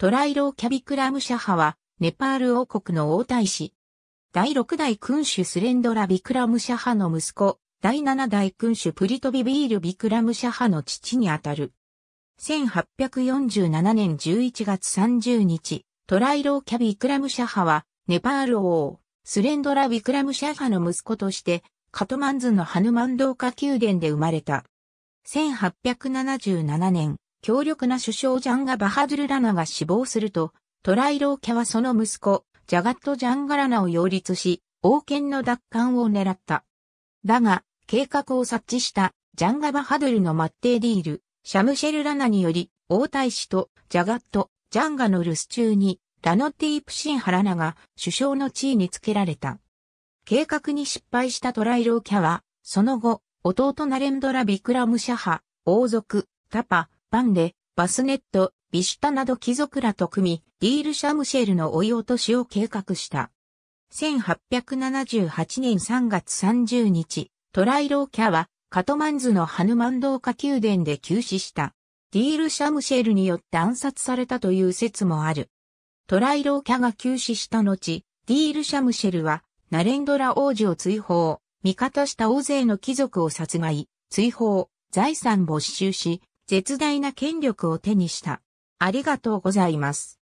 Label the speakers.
Speaker 1: トライローキャビクラムシャハは、ネパール王国の王太子。第6代君主スレンドラ・ビクラムシャハの息子、第7代君主プリトビビール・ビクラムシャハの父にあたる。1847年11月30日、トライローキャビクラムシャハは、ネパール王、スレンドラ・ビクラムシャハの息子として、カトマンズのハヌマンドーカ宮殿で生まれた。1877年、強力な首相ジャンガ・バハドゥル・ラナが死亡すると、トライローャはその息子、ジャガット・ジャンガラナを擁立し、王権の奪還を狙った。だが、計画を察知したジャンガ・バハドゥルのマッテイ・ディール、シャムシェル・ラナにより、王太子とジャガット、ジャンガの留守中に、ラノティープシン・ハラナが首相の地位につけられた。計画に失敗したトライローキャは、その後、弟ナレンドラ・ビクラムシャハ、王族、タパ、般で、バスネット、ビシュタなど貴族らと組み、ディール・シャムシェルの追い落としを計画した。1878年3月30日、トライローキャは、カトマンズのハヌマンドーカ宮殿で急死した。ディール・シャムシェルによって暗殺されたという説もある。トライローキャが急死した後、ディール・シャムシェルは、ナレンドラ王子を追放、味方した大勢の貴族を殺害、追放、財産没収し、絶大な権力を手にした。ありがとうございます。